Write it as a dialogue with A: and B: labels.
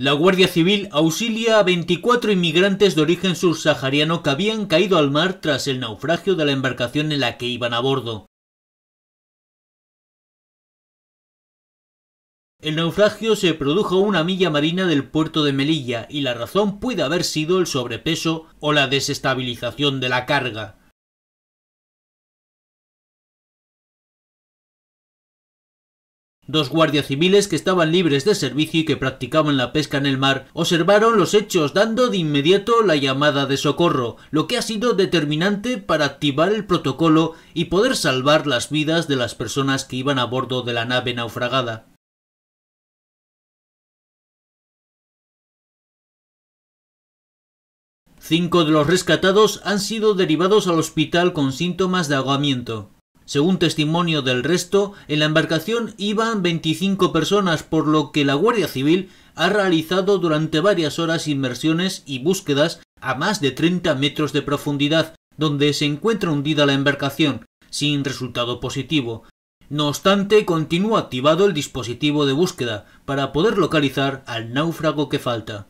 A: La Guardia Civil auxilia a 24 inmigrantes de origen subsahariano que habían caído al mar tras el naufragio de la embarcación en la que iban a bordo.
B: El naufragio se produjo a una milla marina del puerto de Melilla y la razón puede haber sido el sobrepeso o la desestabilización de la carga.
A: Dos guardias civiles que estaban libres de servicio y que practicaban la pesca en el mar observaron los hechos dando de inmediato la llamada de socorro, lo que ha sido determinante para activar el protocolo y poder salvar las vidas de las personas que iban a bordo de la nave naufragada.
B: Cinco de los rescatados
A: han sido derivados al hospital con síntomas de ahogamiento. Según testimonio del resto, en la embarcación iban 25 personas, por lo que la Guardia Civil ha realizado durante varias horas inmersiones y búsquedas a más de 30 metros de profundidad, donde se encuentra hundida la embarcación, sin resultado positivo. No obstante, continúa activado el dispositivo de búsqueda para poder localizar al
B: náufrago que falta.